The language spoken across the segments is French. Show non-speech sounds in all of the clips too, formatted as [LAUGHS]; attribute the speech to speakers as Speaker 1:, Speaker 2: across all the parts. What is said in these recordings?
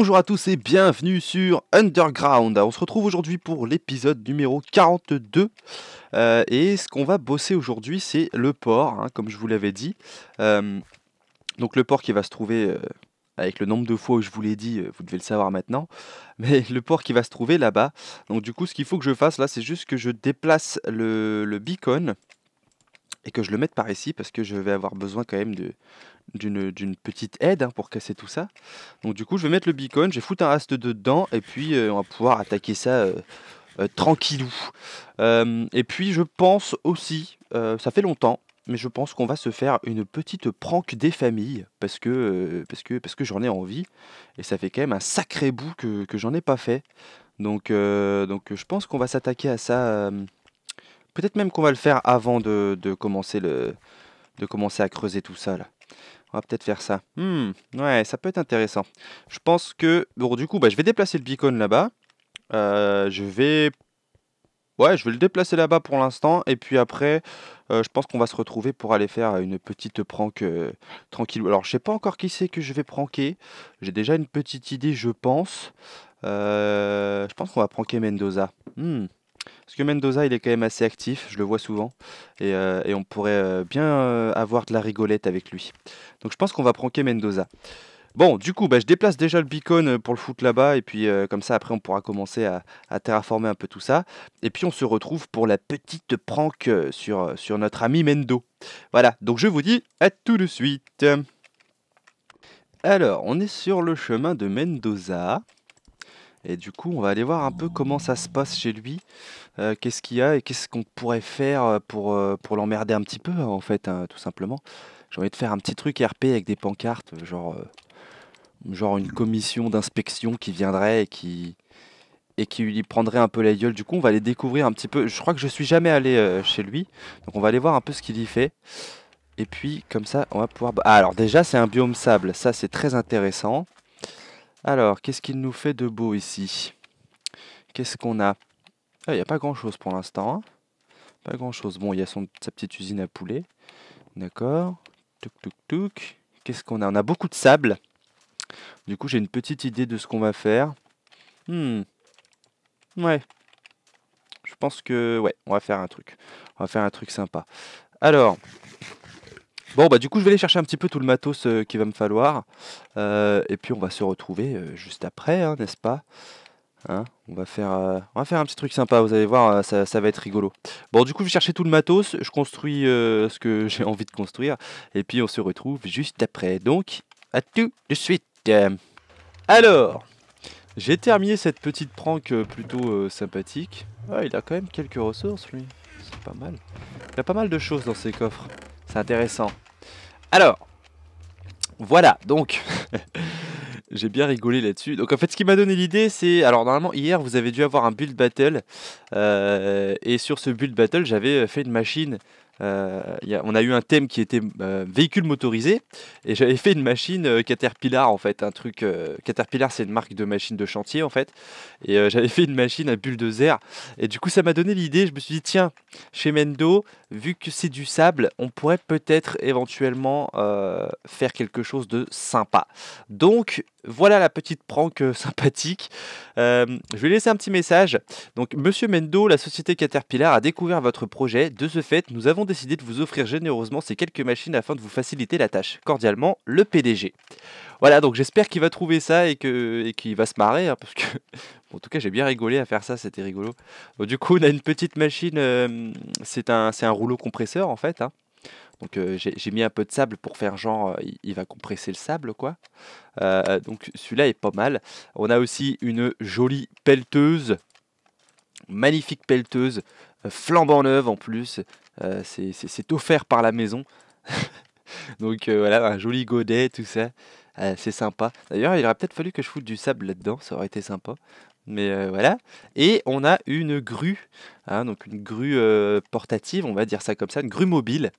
Speaker 1: Bonjour à tous et bienvenue sur Underground. On se retrouve aujourd'hui pour l'épisode numéro 42. Euh, et ce qu'on va bosser aujourd'hui, c'est le port, hein, comme je vous l'avais dit. Euh, donc le port qui va se trouver, euh, avec le nombre de fois où je vous l'ai dit, vous devez le savoir maintenant, [LAUGHS] mais le port qui va se trouver là-bas. Donc du coup, ce qu'il faut que je fasse là, c'est juste que je déplace le, le beacon et que je le mette par ici parce que je vais avoir besoin quand même d'une petite aide hein, pour casser tout ça. Donc du coup, je vais mettre le beacon, je vais foutre un reste dedans et puis euh, on va pouvoir attaquer ça euh, euh, tranquillou. et puis je pense aussi, ça fait longtemps, mais je pense qu'on va se faire une petite prank des familles parce que, parce que, parce que j'en ai envie et ça fait quand même un sacré bout que, que j'en ai pas fait. Donc, donc je pense qu'on va s'attaquer à ça Peut-être même qu'on va le faire avant de, commencer le, de commencer à creuser tout ça là. On va peut-être faire ça. Hmm, ouais, ça peut être intéressant. Je pense que... Bon, du coup, bah, je vais déplacer le beacon là-bas. Euh, je vais... Ouais, je vais le déplacer là-bas pour l'instant. Et puis après, euh, je pense qu'on va se retrouver pour aller faire une petite prank euh, tranquille. Alors, je sais pas encore qui c'est que je vais pranker. J'ai déjà une petite idée, je pense. je pense qu'on va pranker Mendoza. Hmm. Parce que Mendoza, il est quand même assez actif, je le vois souvent, et, euh, on pourrait euh, bien euh, avoir de la rigolette avec lui. Donc je pense qu'on va pranker Mendoza. Bon, du coup, bah, je déplace déjà le beacon pour le foot là-bas, et puis comme ça, après, on pourra commencer à, terraformer un peu tout ça. Et puis, on se retrouve pour la petite prank sur, sur notre ami Mendo. Voilà, donc je vous dis à tout de suite. Alors, on est sur le chemin de Mendoza. Et du coup, on va aller voir un peu comment ça se passe chez lui, euh, qu'est-ce qu'il y a et qu'est-ce qu'on pourrait faire euh, pour, euh, pour l'emmerder un petit peu, hein, en fait, hein, tout simplement. J'ai envie de faire un petit truc RP avec des pancartes, genre, genre une commission d'inspection qui viendrait et qui, et qui lui prendrait un peu la gueule. Du coup, on va aller découvrir un petit peu. Je crois que je suis jamais allé chez lui, donc on va aller voir un peu ce qu'il y fait. Et puis, comme ça, on va pouvoir... Ah, alors déjà, c'est un biome sable. Ça, c'est très intéressant. Alors, qu'est-ce qu'il nous fait de beau ici Qu'est-ce qu'on a ah, Il n'y a pas grand-chose pour l'instant. Hein. pas grand-chose. Bon, il y a sa petite usine à poulet. D'accord. touc tuk, tuk. Qu'est-ce qu'on a On a beaucoup de sable. Du coup, j'ai une petite idée de ce qu'on va faire. Hmm. Ouais. Je pense que... Ouais, on va faire un truc. On va faire un truc sympa. Alors, Bon, bah, du coup, je vais aller chercher un petit peu tout le matos euh, qu'il va me falloir. Euh, et puis, on va se retrouver euh, juste après, hein, n'est-ce pas hein, on, va faire, on va faire un petit truc sympa, vous allez voir, ça, va être rigolo. Bon, du coup, je vais chercher tout le matos, je construis ce que [LAUGHS] j'ai envie de construire. Et puis, on se retrouve juste après. Donc, à tout de suite. Alors, j'ai terminé cette petite prank plutôt sympathique. Ah, il a quand même quelques ressources, lui. C'est pas mal. Il a pas mal de choses dans ses coffres. C'est intéressant. Alors, voilà, donc... [LAUGHS] J'ai bien rigolé là-dessus. Donc en fait, ce qui m'a donné l'idée, c'est... Alors normalement, hier, vous avez dû avoir un build battle. Euh, et sur ce build battle, j'avais euh, fait une machine euh, on a eu un thème qui était euh, véhicule motorisé et j'avais fait une machine euh, Caterpillar en fait, un truc Caterpillar c'est une marque de machine de chantier en fait et j'avais fait une machine à de bulldozer et du coup ça m'a donné l'idée, je me suis dit tiens, chez Mendo, vu que c'est du sable, on pourrait peut-être éventuellement faire quelque chose de sympa. Donc voilà la petite prank euh, [LAUGHS] sympathique. Euh, je vais laisser un petit message. Donc, Monsieur Mendo, la société Caterpillar a découvert votre projet. De ce fait, nous avons décidé de vous offrir généreusement ces quelques machines afin de vous faciliter la tâche. Cordialement, le PDG. Voilà, donc j'espère qu'il va trouver ça et qu'il et va se marrer, hein, parce que [LAUGHS] en tout cas j'ai bien rigolé à faire ça, c'était rigolo. du coup, on a une petite machine. Euh, c'est un, un rouleau compresseur en fait. Hein. Donc euh, j'ai mis un peu de sable pour faire genre, euh, il, va compresser le sable quoi. Euh, donc celui-là est pas mal. On a aussi une jolie pelleteuse, magnifique pelleteuse, flambant neuve en plus. C'est offert par la maison. [LAUGHS] donc voilà, un joli godet, tout ça. C'est sympa. D'ailleurs, il aurait peut-être fallu que je foute du sable là-dedans, ça aurait été sympa. Mais voilà. Et on a une grue, hein, donc une grue portative, on va dire ça comme ça, une grue mobile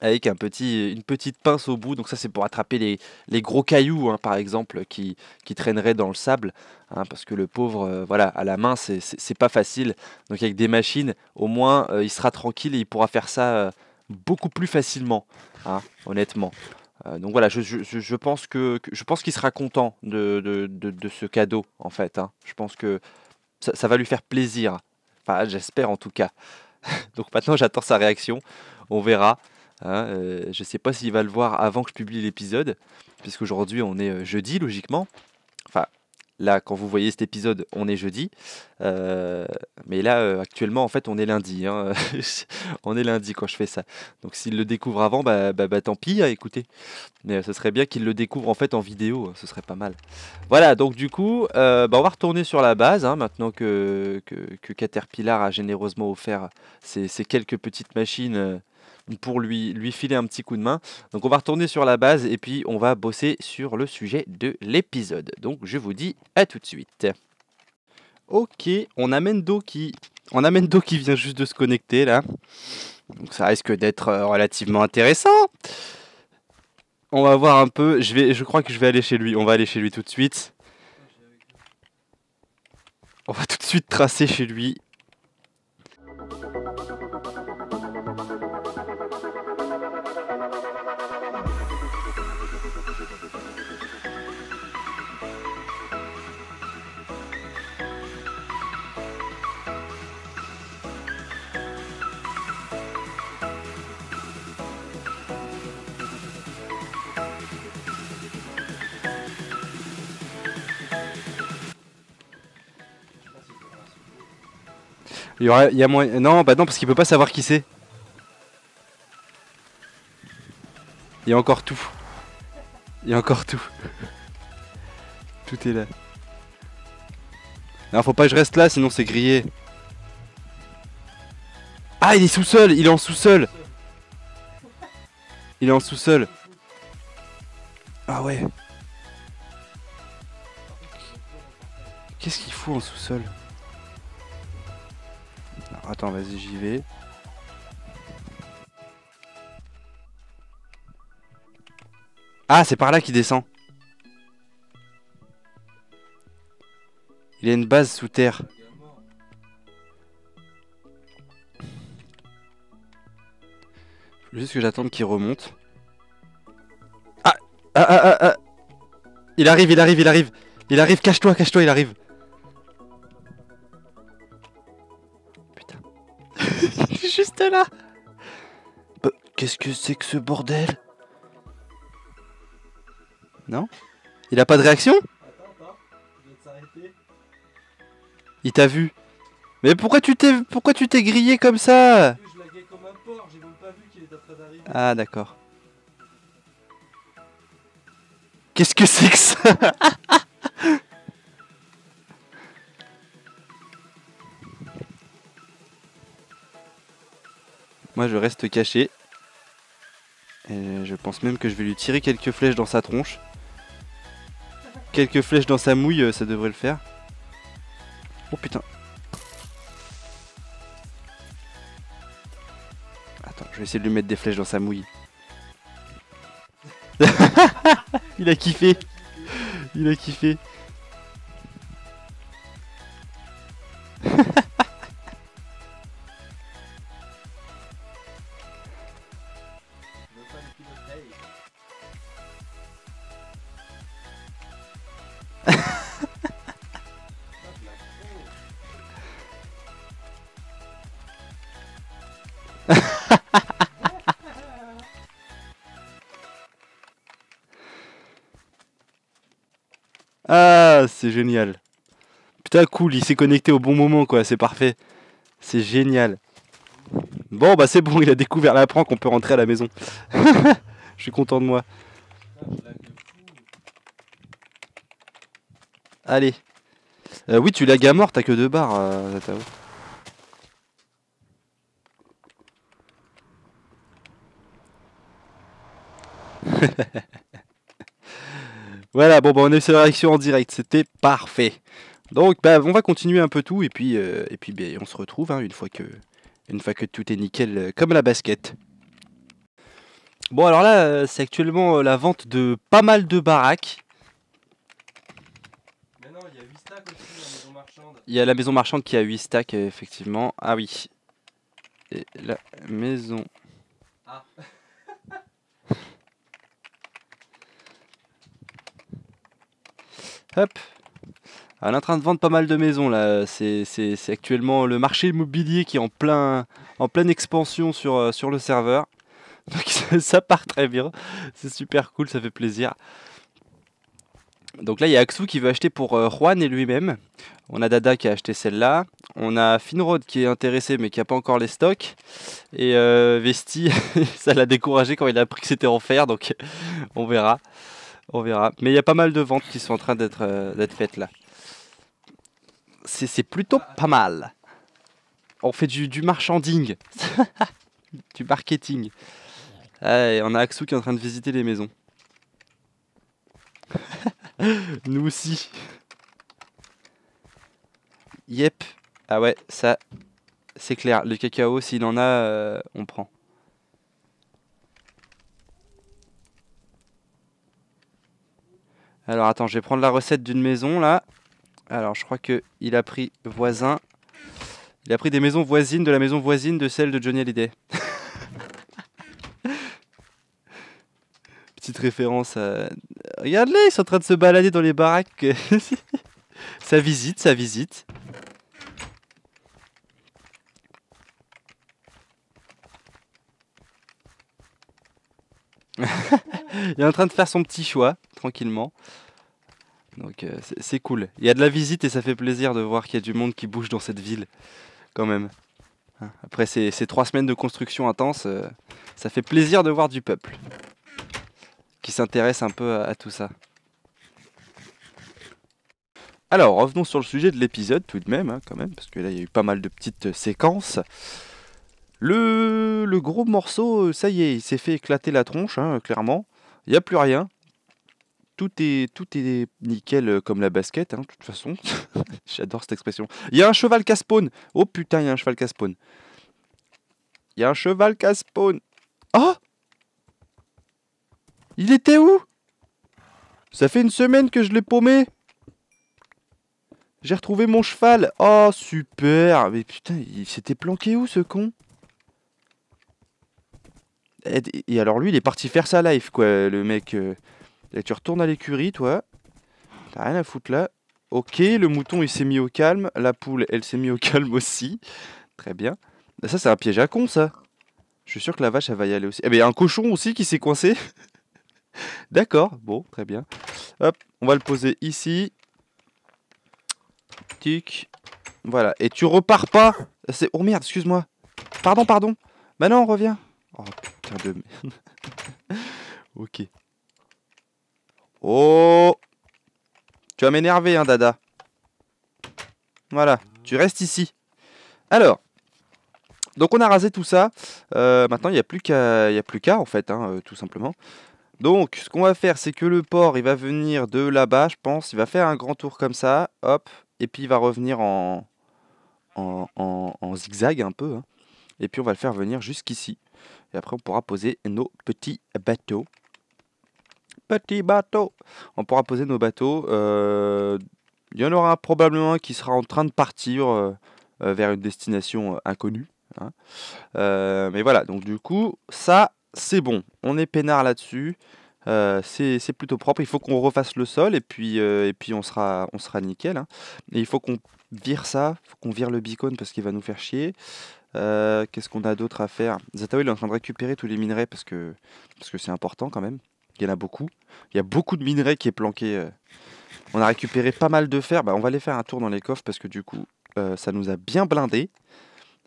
Speaker 1: avec un petit, une petite pince au bout. Donc ça, c'est pour attraper les, les gros cailloux, hein, par exemple, qui, qui traîneraient dans le sable, hein, parce que le pauvre, euh, voilà, à la main, c'est pas facile. Donc avec des machines, au moins, euh, il sera tranquille et il pourra faire ça euh, beaucoup plus facilement, hein, honnêtement. donc voilà, je, je, je pense que, je pense qu'il sera content de, de, de, ce cadeau, en fait. Hein. Je pense que ça, ça va lui faire plaisir. Enfin, j'espère en tout cas. [LAUGHS] donc maintenant, j'attends sa réaction. On verra. Hein, euh, je sais pas s'il va le voir avant que je publie l'épisode, puisqu'aujourd'hui on est euh, jeudi logiquement. Enfin, là, quand vous voyez cet épisode, on est jeudi. Euh, mais là, actuellement, en fait, on est lundi. Hein. [LAUGHS] on est lundi quand je fais ça. Donc s'il le découvre avant, bah, bah, bah tant pis, hein, écoutez Mais ce serait bien qu'il le découvre en fait en vidéo, ce serait pas mal. Voilà, donc du coup, bah, on va retourner sur la base, maintenant que, que, que, Caterpillar a généreusement offert ces, ces quelques petites machines pour lui, lui filer un petit coup de main. Donc on va retourner sur la base et puis on va bosser sur le sujet de l'épisode. Donc je vous dis à tout de suite. Ok, on amène Do qui, on amène Do qui vient juste de se connecter là. Donc ça risque d'être euh, relativement intéressant. On va voir un peu. Je, vais, je crois que je vais aller chez lui. On va aller chez lui tout de suite. On va tout de suite tracer chez lui Il y a moins... Non, bah non, parce qu'il peut pas savoir qui c'est. Il y a encore tout. Il y a encore tout. tout est là. Non, faut pas que je reste là, sinon c'est grillé. Ah, il est sous-sol Il est en sous-sol Il est en sous-sol Ah ouais Qu'est-ce qu'il faut en sous-sol Attends, vas-y, j'y vais. Ah, c'est par là qu'il descend. Il y a une base sous terre. Faut juste que j'attende qu'il remonte. Ah, ah, ah, ah, ah Il arrive, il arrive, il arrive Il arrive, cache-toi, cache-toi, il arrive là bah, Qu'est-ce que c'est que ce bordel Non Il a pas de réaction Il t'a vu. Mais pourquoi tu t'es pourquoi tu t'es grillé comme ça Ah d'accord. Qu'est-ce que c'est que ça [LAUGHS] Moi je reste caché. Et je pense même que je vais lui tirer quelques flèches dans sa tronche. Quelques flèches dans sa mouille, euh, ça devrait le faire. Oh putain. Attends, je vais essayer de lui mettre des flèches dans sa mouille. [LAUGHS] Il a kiffé. Il a kiffé. [LAUGHS] c'est génial. Putain, cool, il s'est connecté au bon moment, quoi, c'est parfait. C'est génial. Bon, bah c'est bon, il a découvert la prank, qu'on peut rentrer à la maison. [LAUGHS] Je suis content de moi. Allez. Euh, oui, tu lags à mort, t'as que deux barres, euh, [LAUGHS] Voilà, bon, bah, on a eu cette réaction en direct, c'était parfait. Donc, bah, on va continuer un peu tout, et puis, euh, et puis bah, on se retrouve hein, une, fois que, une fois que tout est nickel, euh, comme la basket. Bon, alors là, euh, c'est actuellement la vente de pas mal de baraques. Mais non, il y a 8 stacks aussi, la maison marchande. Il y a la maison marchande qui a 8 stacks, effectivement. Ah oui. Et la maison. Ah [LAUGHS] Hop. Ah, on est en train de vendre pas mal de maisons là. C'est actuellement le marché immobilier qui est en, plein, en pleine expansion sur, euh, sur le serveur. [LAUGHS] Donc ça part très bien. C'est super cool, ça fait plaisir. Donc là, il y a Aksu qui veut acheter pour euh, Juan et lui-même. On a Dada qui a acheté celle-là. On a Finrod qui est intéressé mais qui n'a pas encore les stocks. Et euh, Vesti, [LAUGHS] ça l'a découragé quand il a appris que c'était en fer. Donc [LAUGHS] on verra. On verra. Mais il y a pas mal de ventes qui sont en train d'être euh, faites là. C'est plutôt pas mal. On fait du, du marchanding, [LAUGHS] du marketing. Et on a Aksu qui est en train de visiter les maisons. [LAUGHS] Nous aussi. Yep. Ah ouais, ça, c'est clair. Le cacao, s'il en a, euh, on prend. Alors attends, je vais prendre la recette d'une maison là. Alors je crois que il a pris voisin. Il a pris des maisons voisines de la maison voisine de celle de Johnny Hallyday. [LAUGHS] Petite référence à... Regarde-les, ils sont en train de se balader dans les baraques. ça [LAUGHS] visite, ça visite. il est en train de faire son petit choix, tranquillement. Donc euh, c'est cool. Il y a de la visite et ça fait plaisir de voir qu'il y a du monde qui bouge dans cette ville, quand même. Hein, après ces, trois semaines de construction intense, euh, ça fait plaisir de voir du peuple qui s'intéresse un peu à, tout ça. Alors revenons sur le sujet de l'épisode tout de même, hein, quand même, parce que là il y a eu pas mal de petites séquences. Le, gros morceau, euh, ça y est, il s'est fait éclater la tronche, hein, clairement. Il n'y a plus rien. Tout est, tout est nickel euh, comme la basket, hein, de toute façon. [LAUGHS] J'adore cette expression. Il y a un cheval casse Oh putain, il y a un cheval casse Il y a un cheval casse Oh ah Il était où Ça fait une semaine que je l'ai paumé. J'ai retrouvé mon cheval. Oh, super. Mais putain, il s'était planqué où ce con et alors lui, il est parti faire sa life, quoi, le mec. Euh. Là, tu retournes à l'écurie, toi. T'as rien à foutre là. Ok, le mouton, il s'est mis au calme. La poule, elle s'est mis au [LAUGHS] calme aussi. Très bien. Bah, ça, c'est un piège à con, ça. Je suis sûr que la vache, elle va y aller aussi. Eh bien, y a un cochon aussi qui s'est coincé. [LAUGHS] D'accord, bon, très bien. Hop, on va le poser ici. Tic. Voilà, et tu repars pas. Oh merde, excuse-moi. Pardon, pardon. Bah non, on revient. Oh putain de merde. [LAUGHS] ok. Oh Tu vas m'énerver, hein, dada. Voilà, tu restes ici. Alors, donc on a rasé tout ça. Euh, maintenant, il n'y a plus qu'à, il a plus qu'à en fait, hein, euh, tout simplement. Donc, ce qu'on va faire, c'est que le port, il va venir de là-bas, je pense. Il va faire un grand tour comme ça, hop, et puis il va revenir en, en, zigzag un peu. Hein. Et puis on va le faire venir jusqu'ici. Et après, on pourra poser nos petits bateaux. Petit bateau. On pourra poser nos bateaux. Euh, il y en aura probablement un qui sera en train de partir euh, euh, vers une destination inconnue. Hein. mais voilà, donc du coup, ça, c'est bon. On est peinard là-dessus. c'est plutôt propre. Il faut qu'on refasse le sol et puis, et puis on, sera, on sera nickel. Hein. il faut qu'on vire ça, faut qu'on vire le beacon parce qu'il va nous faire chier. Euh, qu'est-ce qu'on a d'autre à faire Zatao, il est en train de récupérer tous les minerais parce que c'est parce que important quand même. Il y en a beaucoup. Il y a beaucoup de minerais qui est planqué. Euh. On a récupéré pas mal de fer. Bah, on va aller faire un tour dans les coffres parce que du coup, euh, ça nous a bien blindé.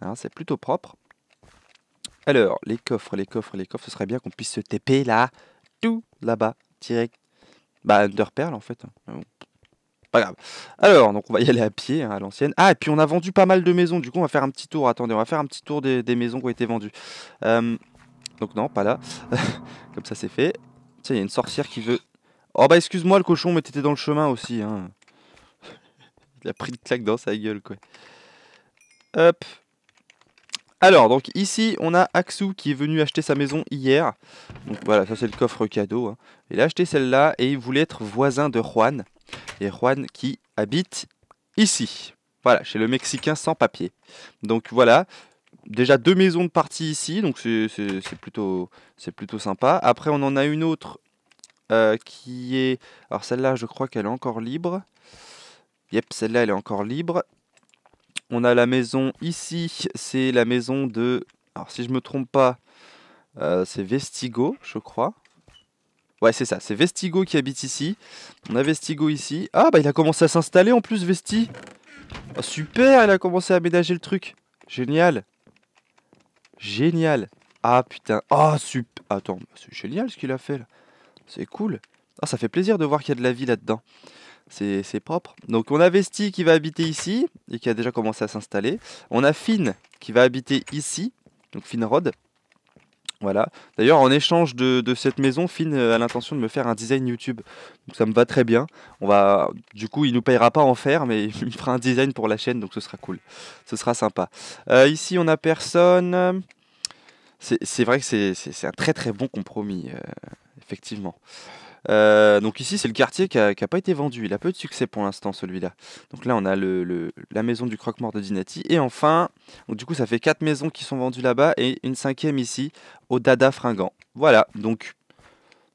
Speaker 1: Hein, c'est plutôt propre. Alors, les coffres, les coffres, les coffres. Ce serait bien qu'on puisse se TP là. Tout là-bas, direct. Bah, Underpearl en fait. Pas grave. Alors, donc on va y aller à pied, hein, à l'ancienne. Ah, et puis on a vendu pas mal de maisons. Du coup, on va faire un petit tour. Attendez, on va faire un petit tour des, maisons qui ont été vendues. Euh, donc non, pas là. [LAUGHS] Comme ça, c'est fait. Tiens, il y a une sorcière qui veut... Oh bah excuse-moi le cochon, mais t'étais dans le chemin aussi. Hein. [LAUGHS] il a pris une claque dans sa gueule, quoi. Hop. Alors, donc ici, on a Aksu qui est venu acheter sa maison hier. Donc voilà, ça c'est le coffre cadeau. Hein. Il a acheté celle-là et il voulait être voisin de Juan et Juan qui habite ici. Voilà, chez le Mexicain sans papier. Donc voilà, déjà deux maisons de partie ici, donc c'est plutôt, plutôt sympa. Après, on en a une autre euh, qui est... Alors celle-là, je crois qu'elle est encore libre. Yep, celle-là, elle est encore libre. On a la maison ici, c'est la maison de... Alors si je ne me trompe pas, euh, c'est Vestigo, je crois. Ouais, c'est ça, c'est Vestigo qui habite ici. On a Vestigo ici. Ah, bah il a commencé à s'installer en plus, Vesti. Ah, super, il a commencé à aménager le truc. Génial. Génial. Ah, putain. Ah, super. Attends, c'est génial ce qu'il a fait là. C'est cool. Ah, ça fait plaisir de voir qu'il y a de la vie là-dedans. C'est propre. Donc on a Vesti qui va habiter ici et qui a déjà commencé à s'installer. On a Finn qui va habiter ici, donc Finrod. Voilà. D'ailleurs, en échange de, cette maison, Finn euh, a l'intention de me faire un design YouTube. Donc ça me va très bien. On va, du coup, il nous payera pas en faire, mais [LAUGHS] il me fera un design pour la chaîne, donc ce sera cool. Ce sera sympa. Euh, ici, on a personne. C'est vrai que c'est un très très bon compromis, euh, effectivement. Euh, donc ici, c'est le quartier qui n'a pas été vendu. Il a peu de succès pour l'instant, celui-là. Donc là, on a la maison du croque-mort de Dinati. Et enfin, du coup, ça fait quatre maisons qui sont vendues là-bas et une cinquième ici, au Dada Fringant. Voilà, donc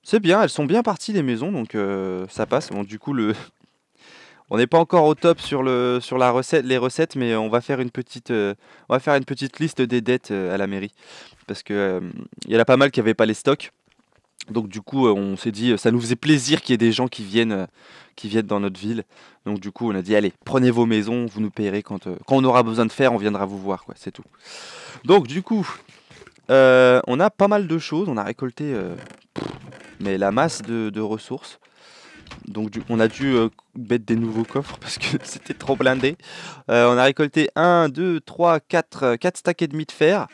Speaker 1: c'est bien. Elles sont bien parties, les maisons, donc euh, ça passe. Bon, du coup, le... [LAUGHS] On n'est pas encore au top sur, la recette, les recettes, mais on va faire une petite, euh, on va faire une petite liste des dettes à la mairie. Parce qu'il il y en a pas mal qui n'avaient pas les stocks. Donc du coup, euh, on s'est dit, euh, ça nous faisait plaisir qu'il y ait des gens qui viennent, euh, qui viennent dans notre ville. Donc du coup, on a dit, allez, prenez vos maisons, vous nous payerez quand, quand on aura besoin de faire, on viendra vous voir, quoi. C'est tout. Donc du coup, on a pas mal de choses. On a récolté, mais la masse de, ressources. Donc on a dû mettre des nouveaux coffres [LAUGHS] parce que c'était trop blindé. on a récolté 1, 2, 3, 4, 4 stacks et demi de fer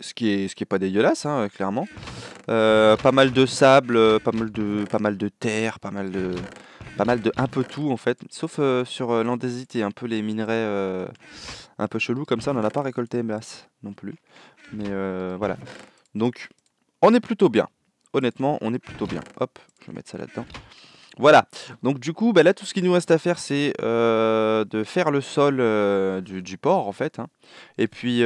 Speaker 1: ce qui est ce qui est pas dégueulasse hein, clairement. Euh, pas mal de sable, euh, pas mal de pas mal de terre, pas mal de pas mal de un peu tout en fait, sauf euh, sur l'andésité l'andésite et un peu les minerais un peu chelou comme ça, on n'en a pas récolté hélas non plus. Mais voilà. Donc on est plutôt bien. Honnêtement, on est plutôt bien. Hop, je vais mettre ça là-dedans. Voilà, donc du coup, bah, là, tout ce qu'il nous reste à faire, c'est de faire le sol du, port, en fait. Hein. Et puis,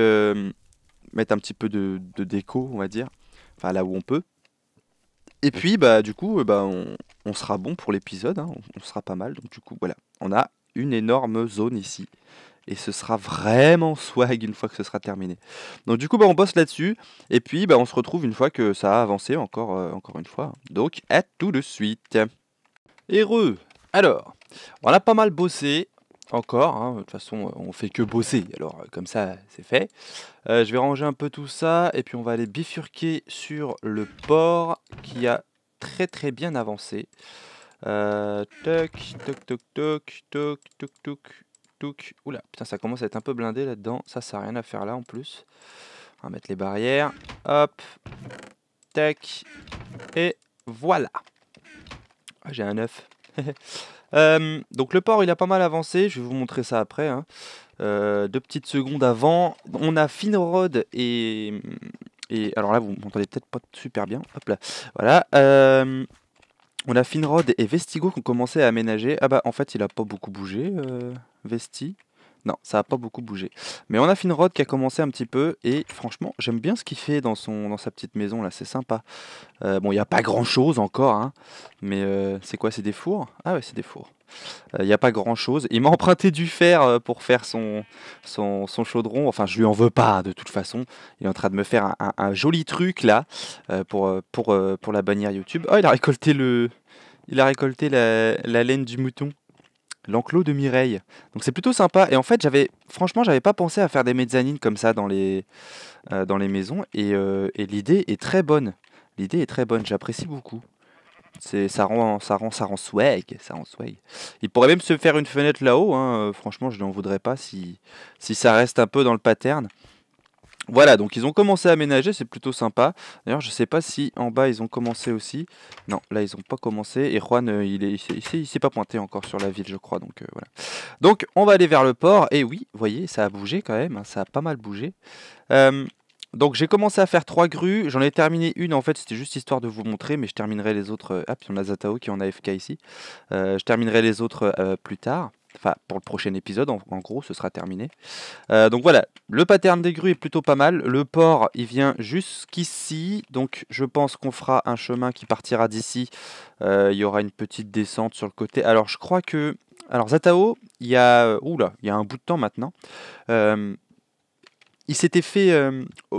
Speaker 1: mettre un petit peu de, déco, on va dire, enfin là où on peut. Et puis, bah, du coup, bah, on, sera bon pour l'épisode, hein. on, sera pas mal. Donc, du coup, voilà, on a une énorme zone ici. Et ce sera vraiment swag une fois que ce sera terminé. Donc, du coup, bah, on bosse là-dessus. Et puis, bah, on se retrouve une fois que ça a avancé, encore, euh, encore une fois. Donc, à tout de suite. Heureux Alors, on a pas mal bossé encore, hein, de toute façon, on fait que bosser, alors euh, comme ça, c'est fait. Euh, je vais ranger un peu tout ça, et puis on va aller bifurquer sur le port qui a très très bien avancé. Euh, toc, toc, toc, toc, toc, toc, toc, toc. Oula, putain, ça commence à être un peu blindé là-dedans. Ça, ça n'a rien à faire là en plus. On va mettre les barrières. Hop, tac, et voilà. Ah, j'ai un œuf. [LAUGHS] Euh, donc le port, il a pas mal avancé. Je vais vous montrer ça après. Hein. Euh, deux petites secondes avant. On a Finrod et... et alors là, vous m'entendez peut-être pas super bien. Hop là. Voilà. Euh, on a Finrod et Vestigo qui ont commencé à aménager. Ah bah en fait, il a pas beaucoup bougé, Vesti. Non, ça n'a pas beaucoup bougé. Mais on a Finrod qui a commencé un petit peu et franchement, j'aime bien ce qu'il fait dans, son, dans sa petite maison là, c'est sympa. Euh, bon, il n'y a pas grand chose encore, hein, mais euh, c'est quoi C'est des fours Ah ouais, c'est des fours. Euh, il n'y a pas grand chose. Il m'a emprunté du fer pour faire son, son, chaudron. Enfin, je lui en veux pas de toute façon. Il est en train de me faire un, joli truc là pour, pour, pour la bannière YouTube. Oh, il a récolté, le, il a récolté la, la laine du mouton l'enclos de Mireille. Donc c'est plutôt sympa. Et en fait, j'avais franchement, j'avais pas pensé à faire des mezzanines comme ça dans les, euh, dans les maisons. Euh, et, l'idée est très bonne. L'idée est très bonne. J'apprécie beaucoup. C'est ça rend ça rend ça rend swag, ça Il pourrait même se faire une fenêtre là-haut. Hein. Euh, franchement, je n'en voudrais pas si si ça reste un peu dans le pattern. Voilà, donc ils ont commencé à aménager, c'est plutôt sympa. D'ailleurs, je sais pas si en bas ils ont commencé aussi. Non, là ils ont pas commencé. Et Juan, euh, il est, il s'est pas pointé encore sur la ville, je crois. Donc euh, voilà. Donc on va aller vers le port. Et oui, vous voyez, ça a bougé quand même. Hein, ça a pas mal bougé. Euh, donc j'ai commencé à faire trois grues. J'en ai terminé une. En fait, c'était juste histoire de vous montrer, mais je terminerai les autres. Ah, puis on a Zatao qui en en AFK ici. je terminerai les autres plus tard. Enfin, pour le prochain épisode, en, gros, ce sera terminé. Euh, donc voilà, le pattern des grues est plutôt pas mal. Le port, il vient jusqu'ici. Donc je pense qu'on fera un chemin qui partira d'ici. Euh, il y aura une petite descente sur le côté. Alors je crois que... Alors Zatao, il y a... Euh, oula, il y a un bout de temps maintenant. il s'était fait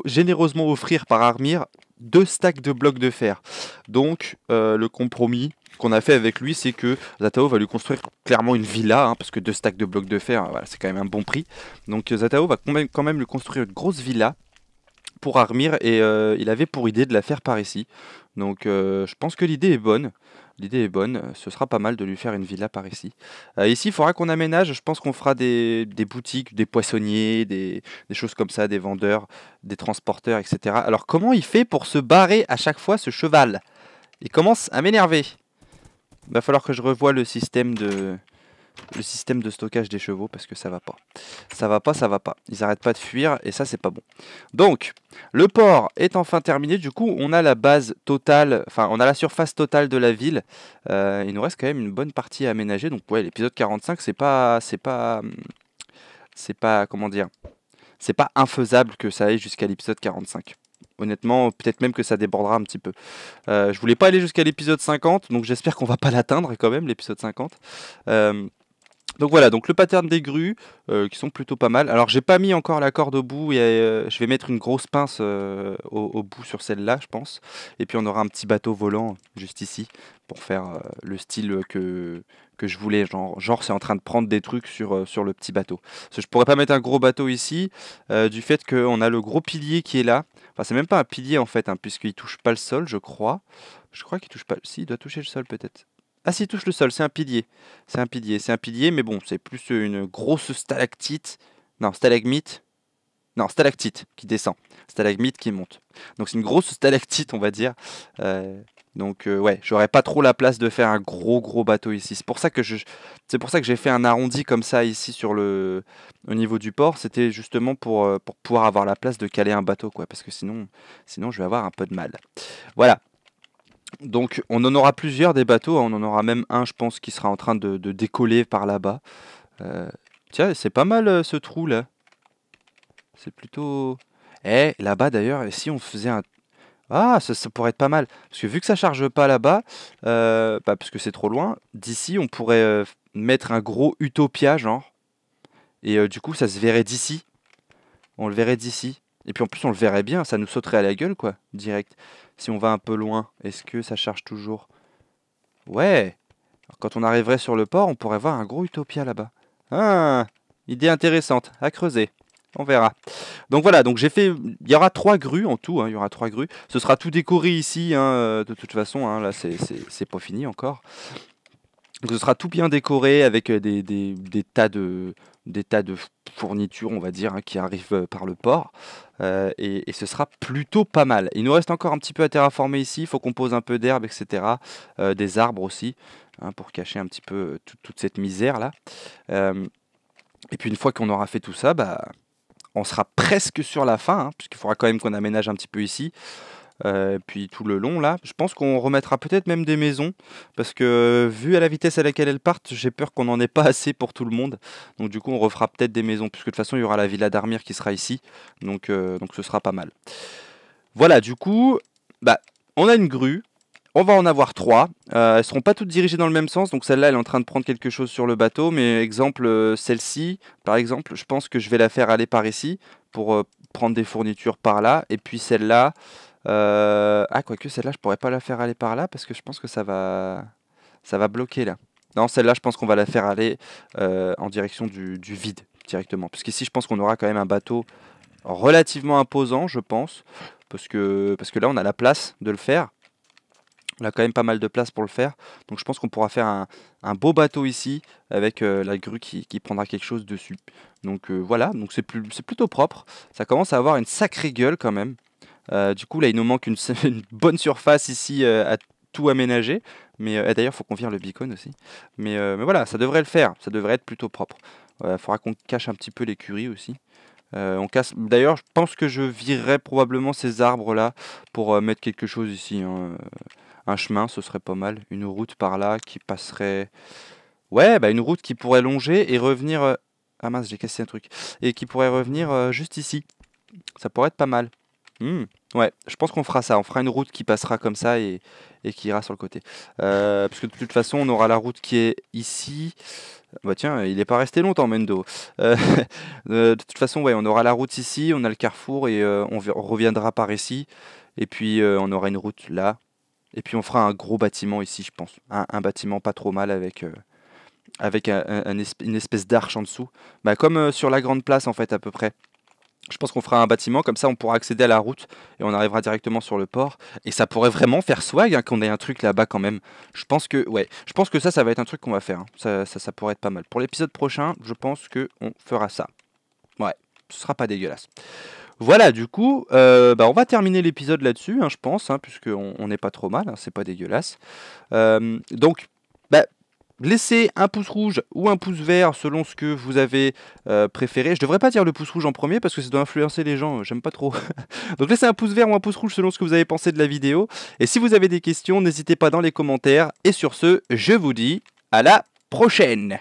Speaker 1: généreusement offrir par Armir deux stacks de blocs de fer. Donc le compromis, qu'on a fait avec lui, c'est que Zatao va lui construire clairement une villa, hein, parce que deux stacks de blocs de fer, hein, c'est quand même un bon prix. Donc euh, Zatao va quand même lui construire une grosse villa pour Armir et euh, il avait pour idée de la faire par ici. Donc euh, je pense que l'idée est bonne. L'idée est bonne, ce sera pas mal de lui faire une villa par ici. ici, il faudra qu'on aménage, je pense qu'on fera des, boutiques, des poissonniers, des, des, choses comme ça, des vendeurs, des transporteurs, etc. Alors comment il fait pour se barrer à chaque fois ce cheval Il commence à m'énerver va falloir que je revoie le système de le système de stockage des chevaux parce que ça va pas. Ça va pas, ça va pas. Ils arrêtent pas de fuir et ça c'est pas bon. Donc, le port est enfin terminé. Du coup, on a la base totale, enfin on a la surface totale de la ville. Euh, il nous reste quand même une bonne partie à aménager. Donc ouais, l'épisode 45, c'est pas c'est pas c'est pas comment dire c'est pas infaisable que ça aille jusqu'à l'épisode 45. Honnêtement, peut-être même que ça débordera un petit peu. Euh, je voulais pas aller jusqu'à l'épisode 50, donc j'espère qu'on va pas l'atteindre quand même, l'épisode 50. Donc voilà, donc le pattern des grues euh, qui sont plutôt pas mal. Alors j'ai pas mis encore la corde au bout et euh, je vais mettre une grosse pince euh, au, bout sur celle-là, je pense. Et puis on aura un petit bateau volant juste ici pour faire le style que, que je voulais. Genre, genre c'est en train de prendre des trucs sur, sur le petit bateau. Parce que je pourrais pas mettre un gros bateau ici du fait qu'on a le gros pilier qui est là. Enfin c'est même pas un pilier en fait, hein, puisqu'il touche pas le sol, je crois. Je crois qu'il touche pas. Si, il doit toucher le sol peut-être. Ah, il touche le sol, c'est un pilier. C'est un pilier, c'est un pilier, mais bon, c'est plus une grosse stalactite. Non, stalagmite. Non, stalactite qui descend. Stalagmite qui monte. Donc c'est une grosse stalactite, on va dire. Euh, donc euh, ouais, j'aurais pas trop la place de faire un gros gros bateau ici. C'est pour ça que je, c'est pour ça que j'ai fait un arrondi comme ça ici sur le, au niveau du port. C'était justement pour, euh, pour pouvoir avoir la place de caler un bateau quoi, parce que sinon, sinon je vais avoir un peu de mal. Voilà. Donc on en aura plusieurs des bateaux, on en aura même un je pense qui sera en train de, décoller par là-bas. Euh, tiens, c'est pas mal euh, ce trou là. C'est plutôt... Eh, là-bas d'ailleurs, si on faisait un... Ah, ça, pourrait être pas mal. Parce que vu que ça charge pas là-bas, euh, bah, parce que c'est trop loin, d'ici on pourrait mettre un gros utopia genre. Et du coup ça se verrait d'ici. On le verrait d'ici. Et puis en plus on le verrait bien, ça nous sauterait à la gueule quoi, direct si on va un peu loin, est-ce que ça charge toujours Ouais Quand on arriverait sur le port, on pourrait voir un gros Utopia là-bas. Ah Idée intéressante, à creuser. On verra. Donc voilà, donc j'ai fait. Il y aura trois grues en tout. Hein, il y aura trois grues. Ce sera tout décoré ici. Hein, de toute façon, hein, là c'est pas fini encore. Donc ce sera tout bien décoré avec euh, des, tas de fournitures, on va dire, hein, qui arrivent euh, par le port. Euh, et, ce sera plutôt pas mal. Il nous reste encore un petit peu à terraformer ici. Il faut qu'on pose un peu d'herbe, etc. des arbres aussi, hein, pour cacher un petit peu toute cette misère là. et puis une fois qu'on aura fait tout ça, bah, on sera presque sur la fin, hein, puisqu'il faudra quand même qu'on aménage un petit peu ici. Euh, puis tout le long là. Je pense qu'on remettra peut-être même des maisons, parce que euh, vu à la vitesse à laquelle elles partent, j'ai peur qu'on n'en ait pas assez pour tout le monde. Donc du coup, on refera peut-être des maisons, puisque de toute façon, il y aura la villa d'Armir qui sera ici, donc, euh, donc ce sera pas mal. Voilà, du coup, bah, on a une grue, on va en avoir trois. elles seront pas toutes dirigées dans le même sens. Donc celle-là, elle est en train de prendre quelque chose sur le bateau. Mais exemple, celle-ci, par exemple, je pense que je vais la faire aller par ici pour prendre des fournitures par là. Et puis celle-là, euh, ah, quoique celle-là, je pourrais pas la faire aller par là parce que je pense que ça va, ça va bloquer là. Non, celle-là, je pense qu'on va la faire aller euh, en direction du, vide directement. Puisqu'ici, je pense qu'on aura quand même un bateau relativement imposant, je pense. Parce que, parce que là, on a la place de le faire. On a quand même pas mal de place pour le faire. Donc je pense qu'on pourra faire un, beau bateau ici avec euh, la grue qui, prendra quelque chose dessus. Donc euh, voilà, donc c'est plutôt propre. Ça commence à avoir une sacrée gueule quand même. Euh, du coup, là, il nous manque une, [LAUGHS] bonne surface ici euh, à tout aménager. Mais euh, d'ailleurs, il faut qu'on vire le beacon aussi. Mais, voilà, ça devrait le faire. Ça devrait être plutôt propre. Il faudra qu'on cache un petit peu l'écurie aussi. on casse. D'ailleurs, je pense que je virerai probablement ces arbres là pour mettre quelque chose ici. Hein. Un chemin, ce serait pas mal. Une route par là qui passerait. Ouais, bah une route qui pourrait longer et revenir. Ah mince, j'ai cassé un truc. Et qui pourrait revenir juste ici. Ça pourrait être pas mal. Hmm. Ouais, je pense qu'on fera ça. On fera une route qui passera comme ça et, qui ira sur le côté. Euh, parce que de toute façon, on aura la route qui est ici. Bah tiens, il n'est pas resté longtemps, Mendo. Euh, [LAUGHS] euh, de toute façon, ouais, on aura la route ici, on a le carrefour et on, reviendra par ici. Et puis, on aura une route là. Et puis, on fera un gros bâtiment ici, je pense. Un, bâtiment pas trop mal avec avec une espèce d'arche en dessous. Bah, comme sur la grande place, en fait, à peu près. Je pense qu'on fera un bâtiment, comme ça on pourra accéder à la route et on arrivera directement sur le port. Et ça pourrait vraiment faire swag hein, qu'on ait un truc là-bas quand même. Je pense que ouais, je pense que ça, ça va être un truc qu'on va faire. Hein. Ça, ça, pourrait être pas mal. Pour l'épisode prochain, je pense qu'on fera ça. Ouais, ce sera pas dégueulasse. Voilà, du coup, euh, bah, on va terminer l'épisode là-dessus, hein, je pense, puisqu'on n'est pas trop mal, c'est pas dégueulasse. Euh, donc, Laissez un pouce rouge ou un pouce vert selon ce que vous avez euh, préféré. Je ne devrais pas dire le pouce rouge en premier parce que ça doit influencer les gens, euh, j'aime pas trop. [LAUGHS] Donc laissez un pouce vert ou un pouce rouge selon ce que vous avez pensé de la vidéo. Et si vous avez des questions, n'hésitez pas dans les commentaires. Et sur ce, je vous dis à la prochaine